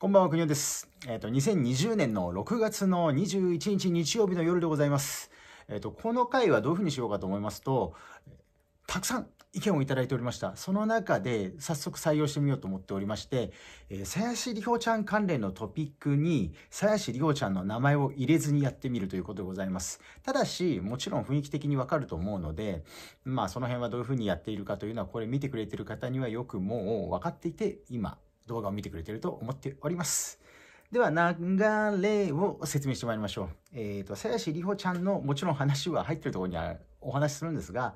こんばんは、くにょです。えっ、ー、と、2020年の6月の21日日曜日の夜でございます。えっ、ー、と、この回はどういうふうにしようかと思いますと、たくさん意見をいただいておりました。その中で早速採用してみようと思っておりまして、えー、鞘師里帆ちゃん関連のトピックに、鞘師里帆ちゃんの名前を入れずにやってみるということでございます。ただし、もちろん雰囲気的にわかると思うので、まあその辺はどういうふうにやっているかというのは、これ見てくれている方にはよくもう分かっていて、今動画を見てくれてると思っております。では、流れを説明してまいりましょう。えっ、ー、と、鞘師里帆ちゃんのもちろん話は入ってるところにはお話しするんですが、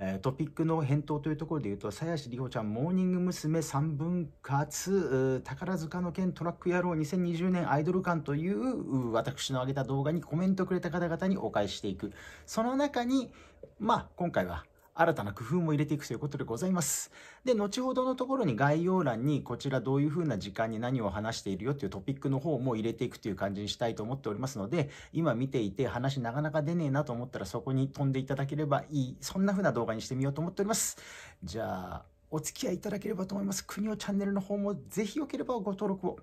えトピックの返答というところで言うと、鞘師里ほちゃん、モーニング娘。三分割、宝塚の件トラック野郎2020年アイドル館という私の挙げた動画にコメントくれた方々にお返ししていく。その中に、まあ、今回は新たな工夫も入れていくということでございます。で、後ほどのところに概要欄にこちらどういう風な時間に何を話しているよっていうトピックの方も入れていくという感じにしたいと思っておりますので、今見ていて話なかなか出ねえなと思ったらそこに飛んでいただければいい、そんな風な動画にしてみようと思っております。じゃあ、お付き合いいただければと思います。国をチャンネルの方もぜひよければご登録を。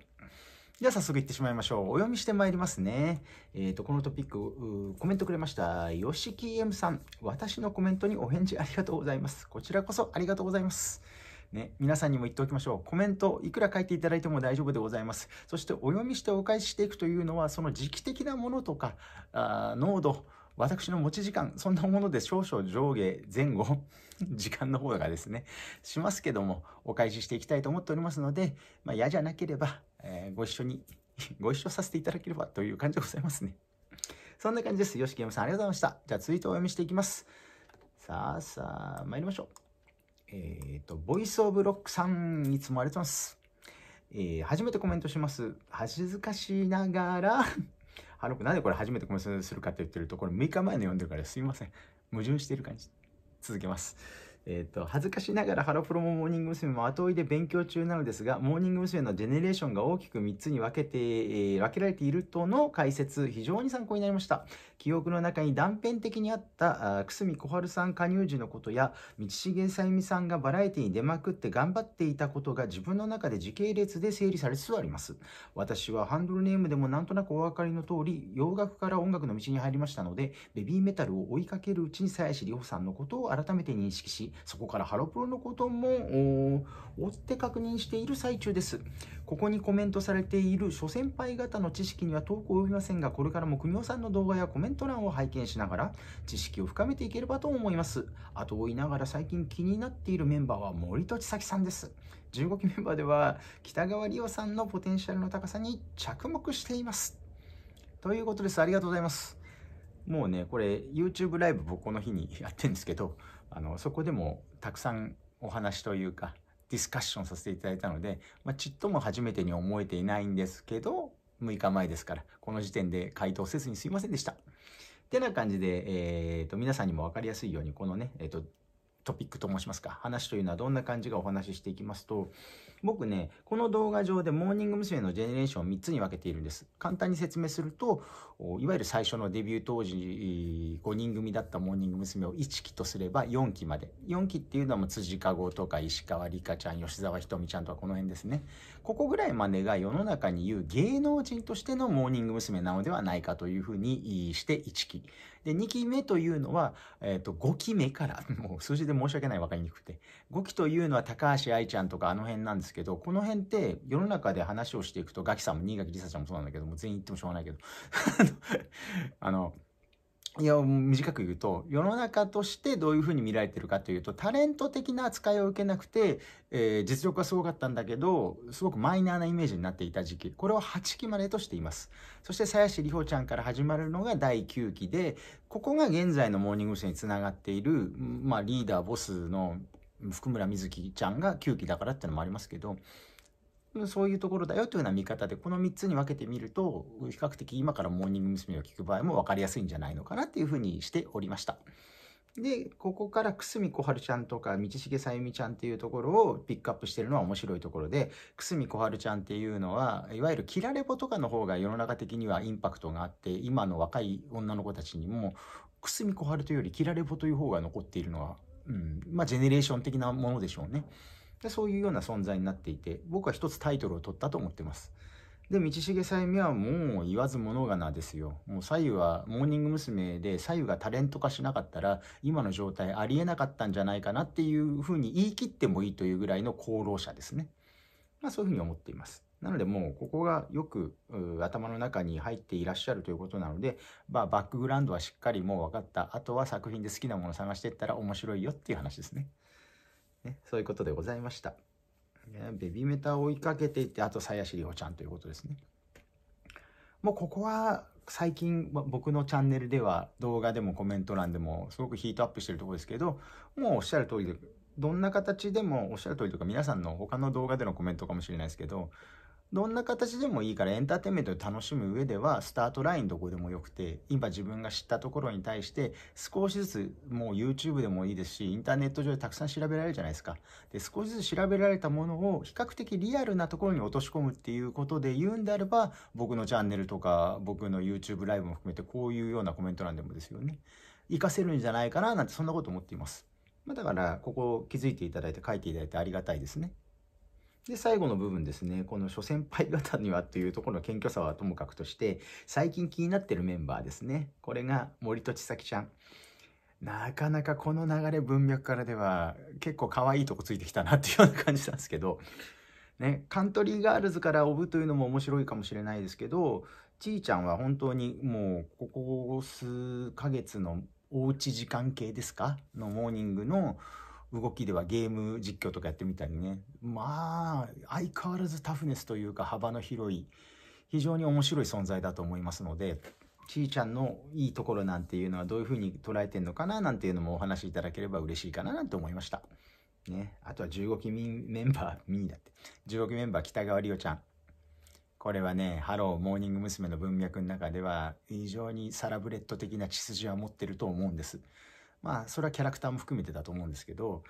では早速行ってしまいましょう。お読みしてまいりますね。えっ、ー、と、このトピック、コメントくれました。よしき m さん、私のコメントにお返事ありがとうございます。こちらこそありがとうございます。ね、皆さんにも言っておきましょう。コメント、いくら書いていただいても大丈夫でございます。そして、お読みしてお返ししていくというのは、その時期的なものとか、あ濃度、私の持ち時間、そんなもので少々上下前後、時間の方がですね、しますけども、お返ししていきたいと思っておりますので、まあ、嫌じゃなければ、えー、ご一緒に、ご一緒させていただければという感じでございますね。そんな感じです。よしきやまさん、ありがとうございました。じゃあ、ツイートをお読みしていきます。さあさあ、参りましょう。えっ、ー、と、ボイスオブロックさん、いつもありがとうございます。えー、初めてコメントします。恥ずかしながら ハロー君なんでこれ初めてコメントするかって言ってると、これ6日前の読んでるからすいません。矛盾してる感じ。続けます。えっ、ー、と、恥ずかしながらハロプロもモーニング娘。も後追いで勉強中なのですが、モーニング娘。のジェネレーションが大きく3つに分けて、えー、分けられているとの解説、非常に参考になりました。記憶の中に断片的にあった久住小春さん加入時のことや道重さゆみさんがバラエティに出まくって頑張っていたことが自分の中で時系列で整理されつつあります私はハンドルネームでもなんとなくお分かりの通り洋楽から音楽の道に入りましたのでベビーメタルを追いかけるうちに鞘師里帆さんのことを改めて認識しそこからハロプロのことも追って確認している最中です。ここにコメントされている諸先輩方の知識には遠く及びませんが、これからも美みさんの動画やコメント欄を拝見しながら、知識を深めていければと思います。後を追いながら最近気になっているメンバーは森戸千咲さんです。15期メンバーでは、北川里央さんのポテンシャルの高さに着目しています。ということです。ありがとうございます。もうね、これ YouTube ライブ僕この日にやってるんですけど、あの、そこでもたくさんお話というか、ディスカッションさせていただいたので、まあ、ちっとも初めてに思えていないんですけど、6日前ですから、この時点で回答せずにすいませんでした。ってな感じで、えっ、ー、と、皆さんにも分かりやすいように、このね、えっ、ー、と、トピックと申しますか、話というのはどんな感じがお話ししていきますと、僕ね、この動画上でモーニング娘。のジェネレーションを3つに分けているんです。簡単に説明すると、いわゆる最初のデビュー当時、5人組だったモーニング娘。を1期とすれば4期まで。4期っていうのはもう辻加護とか石川里香ちゃん、吉沢ひとみちゃんとかこの辺ですね。ここぐらいまでが世の中に言う芸能人としてのモーニング娘。なのではないかというふうにして1期。で、2期目というのは、えっ、ー、と、5期目から、もう数字で申し訳ない分かりにくくて、5期というのは高橋愛ちゃんとかあの辺なんですけど、この辺って世の中で話をしていくと、ガキさんも新垣梨沙ちゃんもそうなんだけど、もう全員言ってもしょうがないけど、あの、いや、短く言うと、世の中としてどういうふうに見られてるかというと、タレント的な扱いを受けなくて、えー、実力はすごかったんだけど、すごくマイナーなイメージになっていた時期、これを8期までとしています。そして、鞘師里帆ちゃんから始まるのが第9期で、ここが現在のモーニング娘。につながっている、まあ、リーダー、ボスの福村瑞希ちゃんが9期だからってのもありますけど、そういうところだよというような見方で、この3つに分けてみると、比較的今からモーニング娘。を聞く場合も分かりやすいんじゃないのかなっていうふうにしておりました。で、ここから久住は春ちゃんとか、道重さゆみちゃんっていうところをピックアップしてるのは面白いところで、久住は春ちゃんっていうのは、いわゆるキラレボとかの方が世の中的にはインパクトがあって、今の若い女の子たちにも、久住は春というよりキラレボという方が残っているのは、うん、まあジェネレーション的なものでしょうね。でそういうような存在になっていて、僕は一つタイトルを取ったと思ってます。で、道重さゆみはもう言わずもがなですよ。もう左右は、モーニング娘。で左右がタレント化しなかったら、今の状態ありえなかったんじゃないかなっていうふうに言い切ってもいいというぐらいの功労者ですね。まあそういうふうに思っています。なのでもうここがよく頭の中に入っていらっしゃるということなので、まあ、バックグラウンドはしっかりもう分かった。あとは作品で好きなものを探していったら面白いよっていう話ですね。ね、そういうことでございました。ベビーメタを追いかけていって、あと、鞘師里帆ちゃんということですね。もうここは最近僕のチャンネルでは動画でもコメント欄でもすごくヒートアップしてるところですけど、もうおっしゃる通りで、どんな形でもおっしゃる通りとか皆さんの他の動画でのコメントかもしれないですけど、どんな形でもいいからエンターテインメントで楽しむ上ではスタートラインどこでもよくて今自分が知ったところに対して少しずつもう YouTube でもいいですしインターネット上でたくさん調べられるじゃないですかで少しずつ調べられたものを比較的リアルなところに落とし込むっていうことで言うんであれば僕のチャンネルとか僕の YouTube ライブも含めてこういうようなコメント欄でもですよね活かせるんじゃないかななんてそんなこと思っていますまだからここ気づいていただいて書いていただいてありがたいですねで、最後の部分ですね。この諸先輩方にはっていうところの謙虚さはともかくとして、最近気になってるメンバーですね。これが森戸千咲ちゃん。なかなかこの流れ文脈からでは結構可愛いとこついてきたなっていうような感じなんですけど、ね、カントリーガールズからオブというのも面白いかもしれないですけど、ちーちゃんは本当にもうここ数ヶ月のおうち時間系ですかのモーニングの動きではゲーム実況とかやってみたりね。まあ、相変わらずタフネスというか幅の広い、非常に面白い存在だと思いますので、ちーちゃんのいいところなんていうのはどういうふうに捉えてんのかななんていうのもお話しいただければ嬉しいかななんて思いました。ね。あとは15期メンバー、ミニだって。15期メンバー北川里央ちゃん。これはね、ハローモーニング娘。の文脈の中では非常にサラブレッド的な血筋は持ってると思うんです。まあ、それはキャラクターも含めてだと思うんですけど、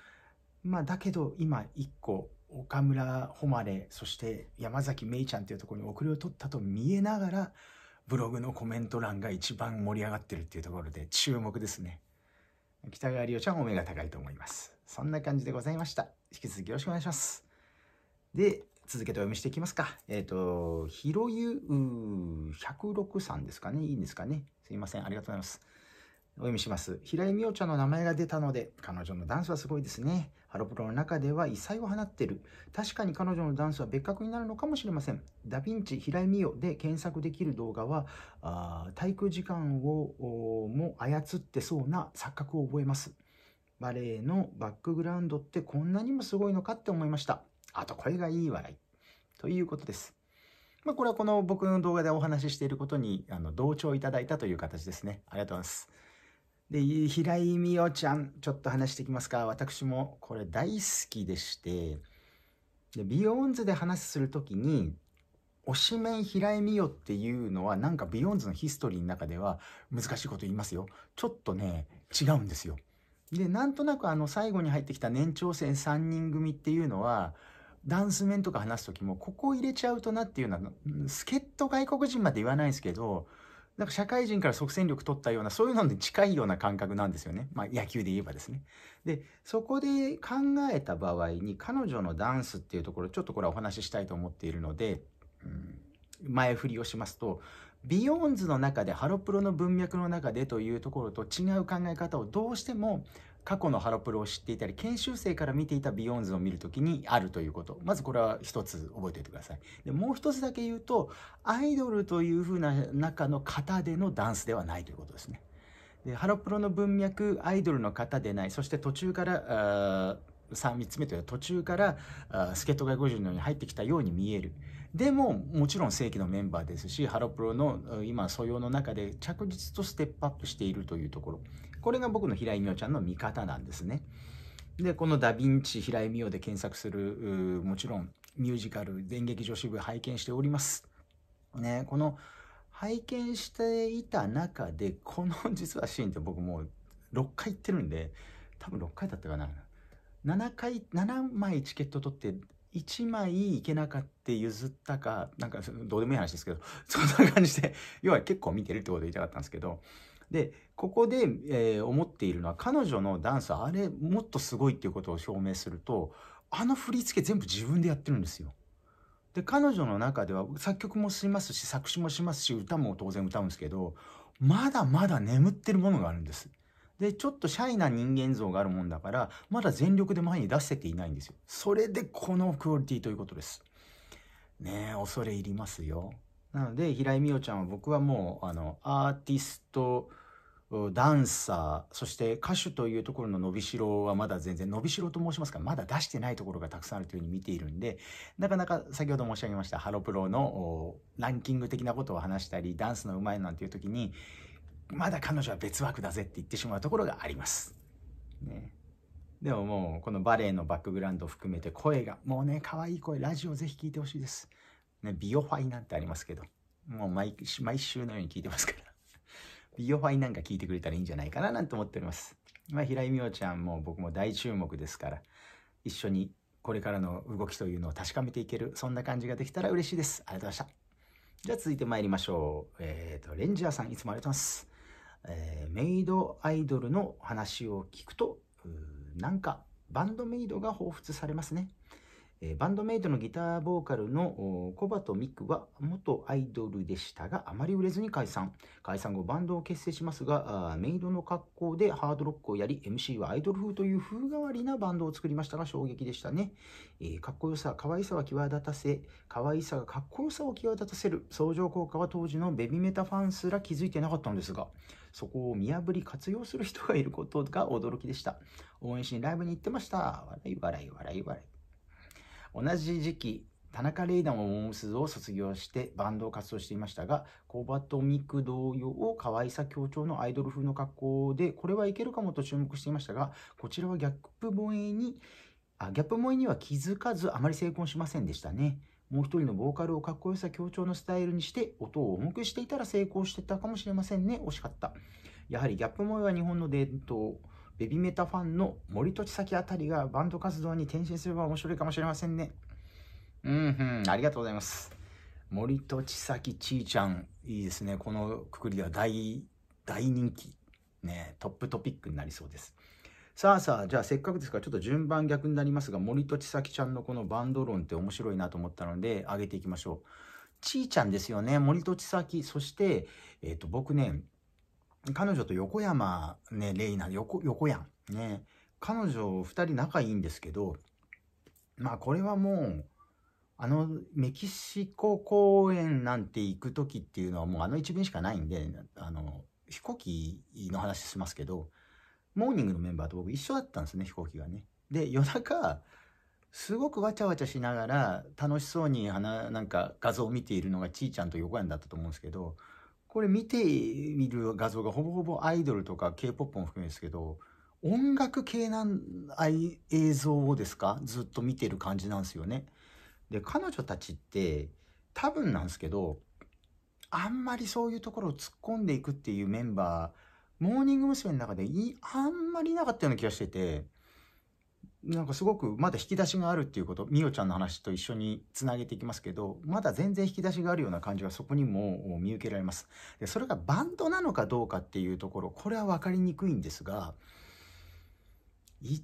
まあ、だけど今一個、岡村誉そして山崎芽衣ちゃんというところに遅れを取ったと見えながら、ブログのコメント欄が一番盛り上がってるっていうところで注目ですね。北川梨央ちゃんお目が高いと思います。そんな感じでございました。引き続きよろしくお願いします。で、続けてお読みしていきますか。えっ、ー、と、ひろゆ106さんですかね。いいんですかね。すいません。ありがとうございます。お読みします。平井美桜ちゃんの名前が出たので、彼女のダンスはすごいですね。ハロプロの中では異彩を放ってる。確かに彼女のダンスは別格になるのかもしれません。ダヴィンチ、平井美桜で検索できる動画は、あ体育時間をも操ってそうな錯覚を覚えます。バレエのバックグラウンドってこんなにもすごいのかって思いました。あと声がいい笑い。ということです。まあ、これはこの僕の動画でお話ししていることにあの同調いただいたという形ですね。ありがとうございます。で、平井美代ちゃん、ちょっと話してきますか。私もこれ大好きでして、でヨ容ンズで話するときに、推しメン平井美代っていうのはなんかビヨンズのヒストリーの中では難しいこと言いますよ。ちょっとね、違うんですよ。で、なんとなくあの最後に入ってきた年長戦3人組っていうのは、ダンス面とか話す時も、ここ入れちゃうとなっていうのは、助っ人外国人まで言わないんですけど、なんか社会人から即戦力取ったような、そういうのに近いような感覚なんですよね。まあ野球で言えばですね。で、そこで考えた場合に、彼女のダンスっていうところ、ちょっとこれはお話ししたいと思っているので、うん、前振りをしますと、ビヨーンズの中でハロプロの文脈の中でというところと違う考え方をどうしても過去のハロプロを知っていたり研修生から見ていたビヨンズを見る時にあるということまずこれは一つ覚えておいてくださいでもう一つだけ言うとアイドルというふうな中の型でのダンスではないということですねでハロプロの文脈アイドルの型でないそして途中から 3, つ目という途中から助っ人が国人のに入ってきたように見えるでももちろん正規のメンバーですしハロプロの今素養の中で着実とステップアップしているというところこれが僕の平井美桜ちゃんの見方なんですね。で、このダヴィンチ平井美桜で検索する、もちろんミュージカル、電撃女子部拝見しております。ね、この拝見していた中で、この実はシーンって僕もう6回行ってるんで、多分6回だったかな。7回、7枚チケット取って、1枚いけなかった譲ったか、なんかどうでもいい話ですけど、そんな感じで、要は結構見てるってこと言いたかったんですけど、で、ここで、えー、思っているのは彼女のダンス、あれもっとすごいっていうことを証明すると、あの振り付け全部自分でやってるんですよ。で、彼女の中では作曲もしますし、作詞もしますし、歌も当然歌うんですけど、まだまだ眠ってるものがあるんです。で、ちょっとシャイな人間像があるもんだから、まだ全力で前に出せていないんですよ。それでこのクオリティということです。ねえ、恐れ入りますよ。なので、平井美桜ちゃんは僕はもう、あの、アーティストダンサー、そして歌手というところの伸びしろはまだ全然伸びしろと申しますか、まだ出してないところがたくさんあるというふうに見ているんで、なかなか先ほど申し上げましたハロプロのランキング的なことを話したり、ダンスのうまいなんていう時に、まだ彼女は別枠だぜって言ってしまうところがあります。ね、でももうこのバレエのバックグラウンドを含めて声が、もうね、可愛い声、ラジオぜひ聴いてほしいです。ね、ビオファイなんてありますけど、もう毎週のように聞いてますから。ビオファイなんか聞いてくれたらいいんじゃないかななんて思っております。まあ、平井美桜ちゃんも僕も大注目ですから、一緒にこれからの動きというのを確かめていける、そんな感じができたら嬉しいです。ありがとうございました。じゃあ続いて参りましょう。えっ、ー、と、レンジャーさん、いつもありがとうございます。えー、メイドアイドルの話を聞くと、なんかバンドメイドが彷彿されますね。えバンドメイトのギターボーカルのコバとミクは元アイドルでしたが、あまり売れずに解散。解散後バンドを結成しますが、メイドの格好でハードロックをやり、MC はアイドル風という風変わりなバンドを作りましたが衝撃でしたね。えー、かっこよさ、可愛さは際立たせ、可愛さがかっこよさを際立たせる。相乗効果は当時のベビメタファンすら気づいてなかったんですが、そこを見破り活用する人がいることが驚きでした。応援しにライブに行ってました。笑い笑い笑い笑い。同じ時期、田中レイダもモームスを卒業してバンドを活動していましたが、コバトミク同様を可愛さ強調のアイドル風の格好で、これはいけるかもと注目していましたが、こちらはギャップ萌えに、あギャップ萌えには気づかずあまり成功しませんでしたね。もう一人のボーカルをかっこよさ強調のスタイルにして音を重くしていたら成功してたかもしれませんね。惜しかった。やはりギャップ萌えは日本の伝統。ベビメタファンの森と千咲あたりがバンド活動に転身すれば面白いかもしれませんね。うん、うん、ありがとうございます。森と千咲ちーちゃん、いいですね。このくくりでは大、大人気。ね、トップトピックになりそうです。さあさあ、じゃあせっかくですからちょっと順番逆になりますが、森と千咲ちゃんのこのバンド論って面白いなと思ったので、上げていきましょう。ちーちゃんですよね。森戸千咲。そして、えっ、ー、と、僕ね、彼女と横山ね、レイナ、横、横やん。ね。彼女2人仲いいんですけど、まあこれはもう、あのメキシコ公演なんて行く時っていうのはもうあの一便しかないんで、あの、飛行機の話しますけど、モーニングのメンバーと僕一緒だったんですね、飛行機がね。で、夜中、すごくわちゃわちゃしながら楽しそうに花なんか画像を見ているのがちーちゃんと横山だったと思うんですけどこれ見てみる画像がほぼほぼアイドルとか K-POP も含めですけど、音楽系な映像をですかずっと見てる感じなんですよね。で、彼女たちって多分なんですけど、あんまりそういうところを突っ込んでいくっていうメンバー、モーニング娘。の中であんまりなかったような気がしてて、なんかすごくまだ引き出しがあるっていうこと、みおちゃんの話と一緒につなげていきますけど、まだ全然引き出しがあるような感じがそこにも見受けられます。で、それがバンドなのかどうかっていうところ、これは分かりにくいんですが、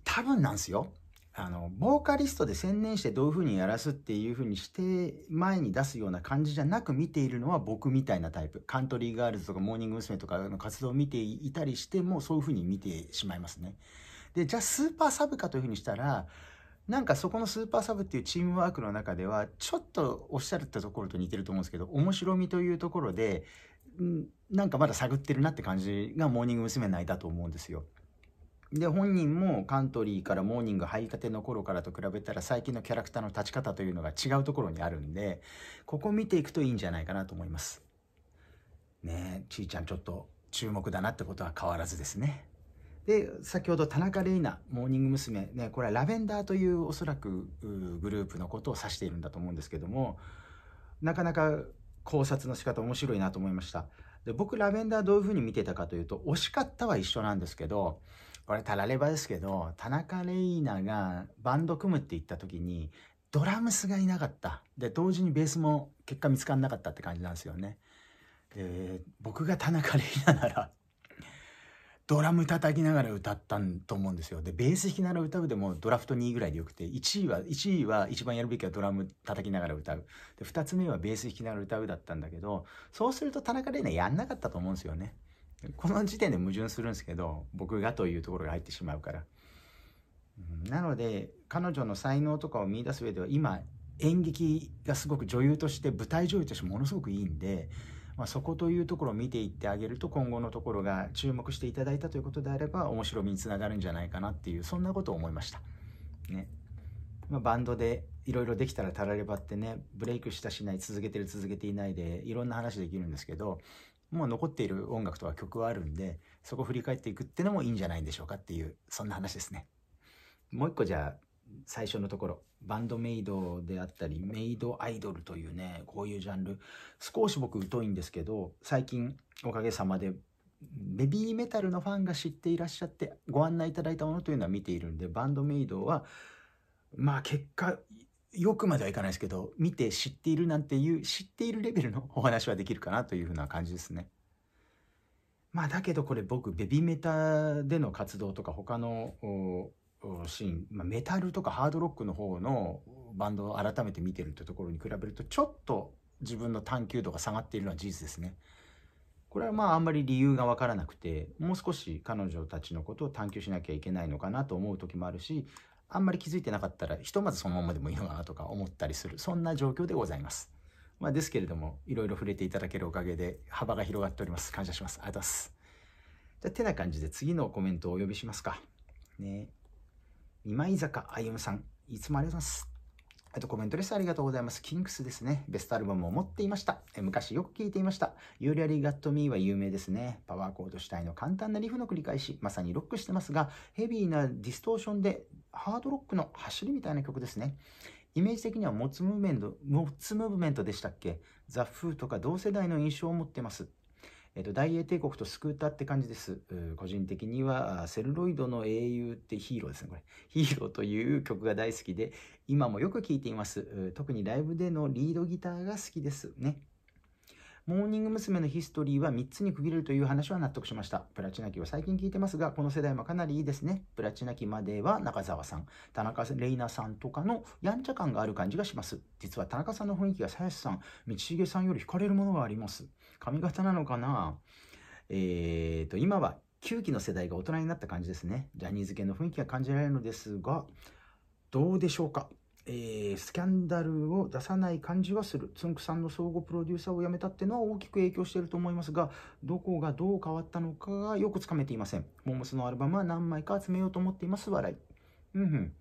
多分なんですよ。あの、ボーカリストで専念してどういうふうにやらすっていうふうにして前に出すような感じじゃなく見ているのは僕みたいなタイプ。カントリーガールズとかモーニング娘。とかの活動を見ていたりしてもそういうふうに見てしまいますね。で、じゃあスーパーサブかというふうにしたら、なんかそこのスーパーサブっていうチームワークの中では、ちょっとおっしゃったところと似てると思うんですけど、面白みというところで、なんかまだ探ってるなって感じがモーニング娘。の間と思うんですよ。で本人もカントリーからモーニング入りたての頃からと比べたら最近のキャラクターの立ち方というのが違うところにあるんでここ見ていくといいんじゃないかなと思いますねえちーちゃんちょっと注目だなってことは変わらずですねで先ほど田中玲奈モーニング娘。ね、これはラベンダーというおそらくグループのことを指しているんだと思うんですけどもなかなか考察の仕方面白いなと思いましたで僕ラベンダーどういうふうに見てたかというと惜しかったは一緒なんですけどこれタラレバですけど田中玲奈がバンド組むって言った時にドラムスがいなかったで同時にベースも結果見つからなかったって感じなんですよね。で僕が田中玲奈ならドラム叩きながら歌ったと思うんですよ。で、ベース弾きながら歌うでもドラフト2位ぐらいでよくて、1位は、1位は一番やるべきはドラム叩きながら歌う。で、2つ目はベース弾きながら歌うだったんだけど、そうすると田中玲奈やんなかったと思うんですよね。この時点で矛盾するんですけど、僕がというところが入ってしまうから。なので、彼女の才能とかを見いだす上では、今、演劇がすごく女優として、舞台女優としてものすごくいいんで、まあ、そこというところを見ていってあげると今後のところが注目していただいたということであれば面白みにつながるんじゃないかなっていうそんなことを思いました。ねまあ、バンドでいろいろできたらたらればってねブレイクしたしない続けてる続けていないでいろんな話できるんですけどもう残っている音楽とは曲はあるんでそこ振り返っていくってのもいいんじゃないんでしょうかっていうそんな話ですね。もう一個じゃあ最初のところ、バンドメイドであったり、メイドアイドルというね、こういうジャンル、少し僕疎いんですけど、最近おかげさまで、ベビーメタルのファンが知っていらっしゃって、ご案内いただいたものというのは見ているんで、バンドメイドは、まあ結果、よくまではいかないですけど、見て知っているなんていう、知っているレベルのお話はできるかなというふうな感じですね。まあだけどこれ僕、ベビーメタでの活動とか他のシーン、まあ、メタルとかハードロックの方のバンドを改めて見てるってところに比べるとちょっと自分の探求度が下がっているのは事実ですね。これはまああんまり理由が分からなくてもう少し彼女たちのことを探求しなきゃいけないのかなと思う時もあるしあんまり気づいてなかったらひとまずそのままでもいいのかなとか思ったりするそんな状況でございます。まあ、ですけれどもいろいろ触れていただけるおかげで幅が広がっております感謝しますありがとうございます。じゃあてな感じで次のコメントをお呼びしますか。ね今井坂歩さん、いつもありがとうございます。あとコメントです。ありがとうございます。キンクスですね。ベストアルバムを持っていました。え昔よく聴いていました。You Really Got Me は有名ですね。パワーコード主体の簡単なリフの繰り返し、まさにロックしてますが、ヘビーなディストーションでハードロックの走りみたいな曲ですね。イメージ的にはモツムーブメント、モツムーブメントでしたっけザ・フーとか同世代の印象を持ってます。えっと、大英帝国とーっーって感じです。個人的には、セルロイドの英雄ってヒーローですね、これ。ヒーローという曲が大好きで、今もよく聴いています。特にライブでのリードギターが好きですね。モーニング娘。のヒストリーは3つに区切れるという話は納得しました。プラチナ期は最近聞いてますが、この世代もかなりいいですね。プラチナ期までは中澤さん、田中玲奈さんとかのやんちゃ感がある感じがします。実は田中さんの雰囲気が鞘師さん、道重さんより惹かれるものがあります。髪型なのかなえっ、ー、と、今は9期の世代が大人になった感じですね。ジャニーズ系の雰囲気が感じられるのですが、どうでしょうかえー、スキャンダルを出さない感じはする。つんくさんの総合プロデューサーを辞めたってのは大きく影響していると思いますが、どこがどう変わったのかがよくつかめていません。モモスのアルバムは何枚か集めようと思っています。笑い。うんうん。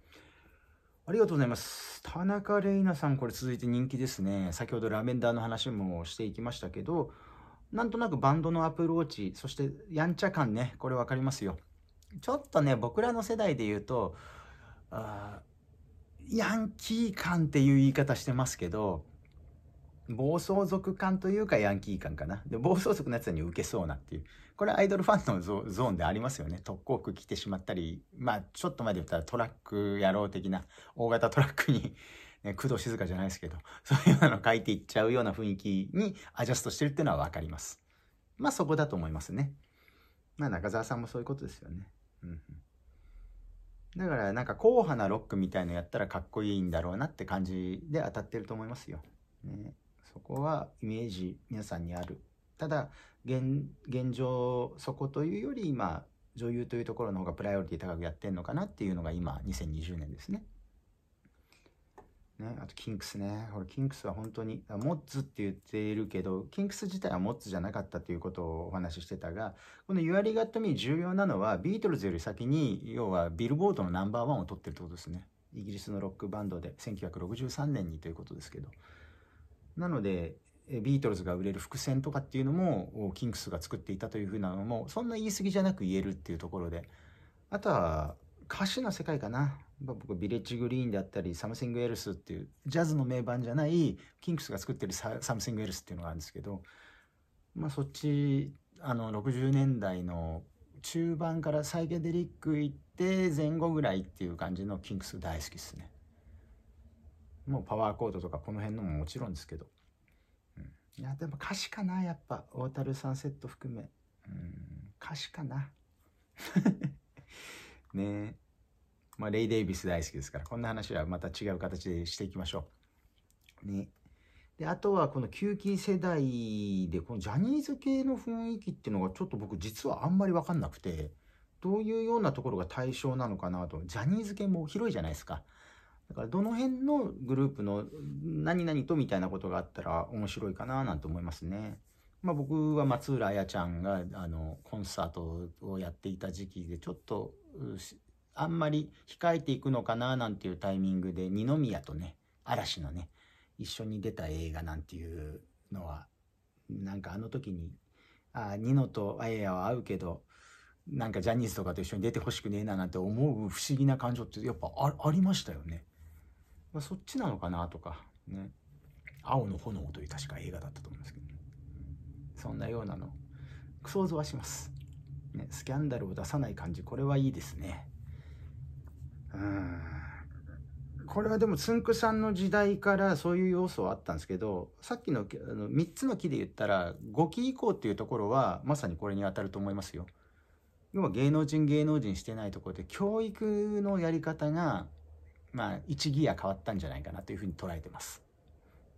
ありがとうございます。田中玲奈さん、これ続いて人気ですね。先ほどラベンダーの話もしていきましたけど、なんとなくバンドのアプローチ、そしてやんちゃ感ね、これ分かりますよ。ちょっとね、僕らの世代で言うと、あヤンキー感っていう言い方してますけど、暴走族感というかヤンキー感かな。で、暴走族のやつに受けそうなっていう。これアイドルファンのゾーンでありますよね。特攻服着てしまったり、まあ、ちょっと前で言ったらトラック野郎的な、大型トラックにね、工藤静香じゃないですけど、そういうのを書いていっちゃうような雰囲気にアジャストしてるっていうのは分かります。まあそこだと思いますね。まあ中澤さんもそういうことですよね。うん、だからなんか硬派なロックみたいのやったらかっこいいんだろうなって感じで当たってると思いますよ。ね、そこはイメージ皆さんにある。ただ現現状そこというより今女優というところの方がプライオリティ高くやってんのかなっていうのが今2020年ですね。ね、あとキンクスね。これキンクスは本当に、モッツって言っているけど、キンクス自体はモッツじゃなかったということをお話ししてたが、この You Are Got Me 重要なのは、ビートルズより先に、要はビルボードのナンバーワンを取ってるってことですね。イギリスのロックバンドで、1963年にということですけど。なので、ビートルズが売れる伏線とかっていうのも、キンクスが作っていたというふうなのも、そんな言い過ぎじゃなく言えるっていうところで。あとは、歌詞の世界かな。僕ビレッジグリーンであったりサムシングエルスっていうジャズの名盤じゃないキンクスが作ってるサムシングエルスっていうのがあるんですけど、まあ、そっちあの60年代の中盤からサイケデリック行って前後ぐらいっていう感じのキンクス大好きですね。もうパワーコードとかこの辺のももちろんですけど。うん、いやでも歌詞かなやっぱ「オータルサンセット」含めうん歌詞かな ねえまあ、レイ・デイビス大好きですから、こんな話はまた違う形でしていきましょう。ね。で、あとはこの旧金世代で、このジャニーズ系の雰囲気っていうのがちょっと僕実はあんまりわかんなくて、どういうようなところが対象なのかなと。ジャニーズ系も広いじゃないですか。だからどの辺のグループの何々とみたいなことがあったら面白いかななんて思いますね。まあ、僕は松浦彩ちゃんがあのコンサートをやっていた時期でちょっとあんまり控えていくのかななんていうタイミングで、二宮とね、嵐のね、一緒に出た映画なんていうのは、なんかあの時に、あ、ニノとアイアは会うけど、なんかジャニーズとかと一緒に出てほしくねえななんて思う不思議な感情ってやっぱありましたよね。まあ、そっちなのかなとか、ね。青の炎という確か映画だったと思うんですけど、ね、そんなようなの、ク想ぞはします。ね、スキャンダルを出さない感じ、これはいいですね。うんこれはでもつんくさんの時代からそういう要素はあったんですけどさっきのあの3つの木で言ったら5期以降っていうところはまさにこれに当たると思いますよ。要は芸能人芸能人してないところで教育のやり方がまあギア変わったんじゃないかなというふうに捉えてます。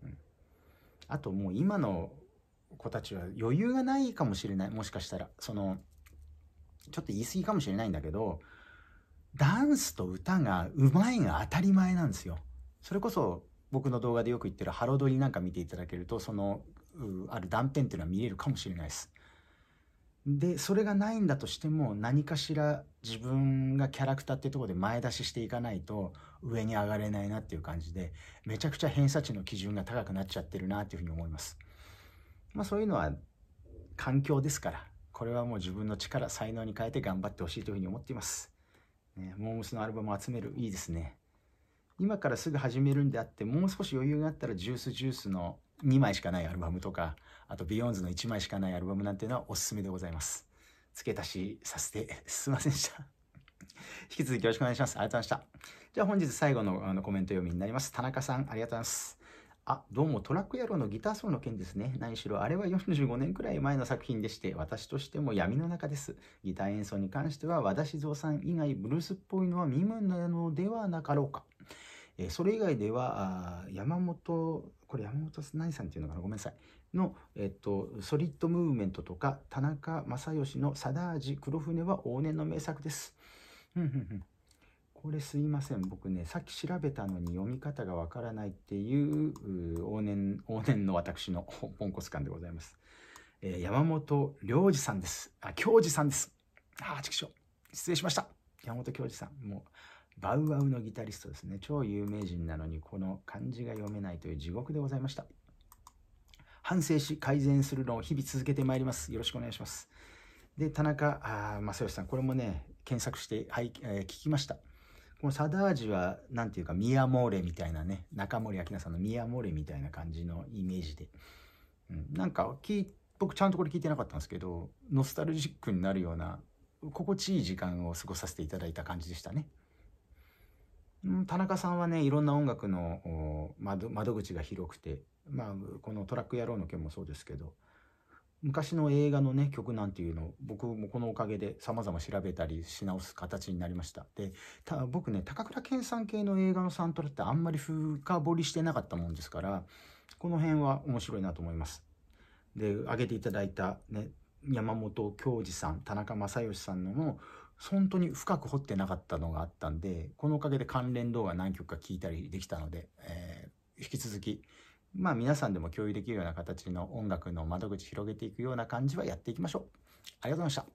うん、あともう今の子たちは余裕がないかもしれないもしかしたらそのちょっと言い過ぎかもしれないんだけどダンスと歌がうまいが当たり前なんですよ。それこそ僕の動画でよく言ってるハロドリなんか見ていただけると、そのある断片っていうのは見えるかもしれないです。で、それがないんだとしても何かしら自分がキャラクターっていうとこで前出ししていかないと上に上がれないなっていう感じで、めちゃくちゃ偏差値の基準が高くなっちゃってるなっていうふうに思います。まあそういうのは環境ですから、これはもう自分の力、才能に変えて頑張ってほしいというふうに思っています。ね、モームスのアルバムを集める、いいですね。今からすぐ始めるんであって、もう少し余裕があったら、ジュースジュースの2枚しかないアルバムとか、あとビヨンズの1枚しかないアルバムなんていうのはおすすめでございます。付け足しさせて すいませんでした。引き続きよろしくお願いします。ありがとうございました。じゃあ本日最後のあのコメント読みになります。田中さん、ありがとうございます。あ、どうもトラック野郎のギター奏の件ですね。何しろあれは45年くらい前の作品でして、私としても闇の中です。ギター演奏に関しては、和田静雄さん以外ブルースっぽいのは未聞なのではなかろうか。えー、それ以外では、山本、これ山本何さんっていうのかなごめんなさい。の、えっと、ソリッドムーブメントとか、田中正義のサダージ黒船は往年の名作です。うんんんこれすいません僕ねさっき調べたのに読み方がわからないっていう往年往年の私の ポンコツ感でございます、えー、山本良二さんですあ教授さんですああ畜生失礼しました山本教授さんもうバウアウのギタリストですね超有名人なのにこの漢字が読めないという地獄でございました反省し改善するのを日々続けてまいりますよろしくお願いしますで田中あ正義さんこれもね検索して、はいえー、聞きましたこのサダージは、なんていうか、ミアモーレみたいなね、中森明菜さんのミアモーレみたいな感じのイメージで、うん、なんか聞、僕ちゃんとこれ聞いてなかったんですけど、ノスタルジックになるような、心地いい時間を過ごさせていただいた感じでしたね。田中さんはねいろんな音楽の窓口が広くて、まあ、この「トラック野郎」の件もそうですけど昔の映画のね、曲なんていうのを僕もこのおかげで様々調べたりし直す形になりました。で、た僕ね、高倉健さん系の映画のサントラってあんまり深掘りしてなかったもんですから、この辺は面白いなと思います。で、挙げていただいたね、山本恭二さん、田中正義さんのも、本当に深く掘ってなかったのがあったんで、このおかげで関連動画何曲か聞いたりできたので、えー、引き続きまあ皆さんでも共有できるような形の音楽の窓口広げていくような感じはやっていきましょう。ありがとうございました。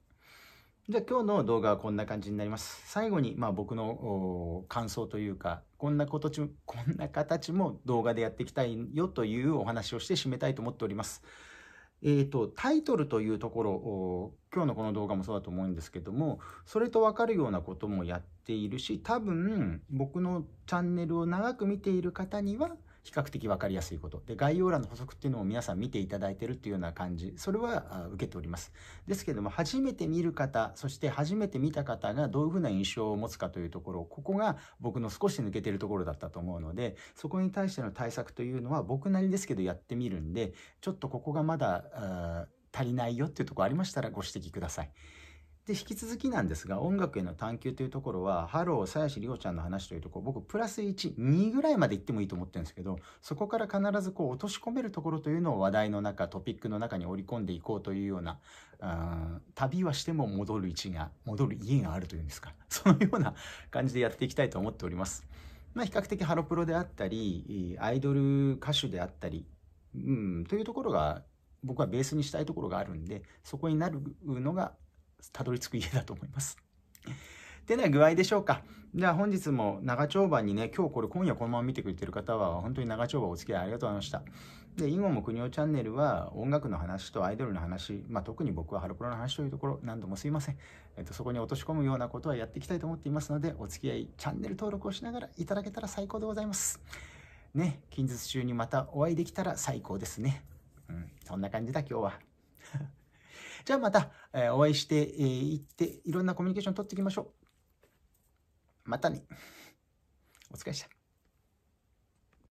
じゃあ今日の動画はこんな感じになります。最後にまあ僕の感想というか、こんなことゅも、こんな形も動画でやっていきたいよというお話をして締めたいと思っております。えーと、タイトルというところ今日のこの動画もそうだと思うんですけどもそれと分かるようなこともやっているし多分僕のチャンネルを長く見ている方には比較的分かりやすいこと。で、概要欄の補足っていうのを皆さん見ていただいてるっていうような感じ。それは受けております。ですけども、初めて見る方、そして初めて見た方がどういうふうな印象を持つかというところ、ここが僕の少し抜けてるところだったと思うので、そこに対しての対策というのは僕なりですけどやってみるんで、ちょっとここがまだ、足りないよっていうとこありましたらご指摘ください。で、引き続きなんですが、音楽への探求というところは、ハロー、鞘師里帆ちゃんの話というところ、僕、プラス1、2ぐらいまで行ってもいいと思ってるんですけど、そこから必ずこう、落とし込めるところというのを話題の中、トピックの中に織り込んでいこうというような、あ旅はしても戻る位置が、戻る家があるというんですか。そのような感じでやっていきたいと思っております。まあ、比較的ハロプロであったり、アイドル歌手であったり、うん、というところが、僕はベースにしたいところがあるんで、そこになるのがたどり着く家だと思います。っ てな具合でしょうか。じゃあ本日も長丁場にね、今日これ今夜このまま見てくれてる方は本当に長丁場お付き合いありがとうございました。で、囲碁も国をチャンネルは音楽の話とアイドルの話、まあ、特に僕はハロプロの話というところ何度もすいません。えっと、そこに落とし込むようなことはやっていきたいと思っていますので、お付き合い、チャンネル登録をしながらいただけたら最高でございます。ね、近日中にまたお会いできたら最高ですね。うん、そんな感じだ今日は。じゃあまた、えお会いして、えー、って、いろんなコミュニケーション取っていきましょう。またね。お疲れでした。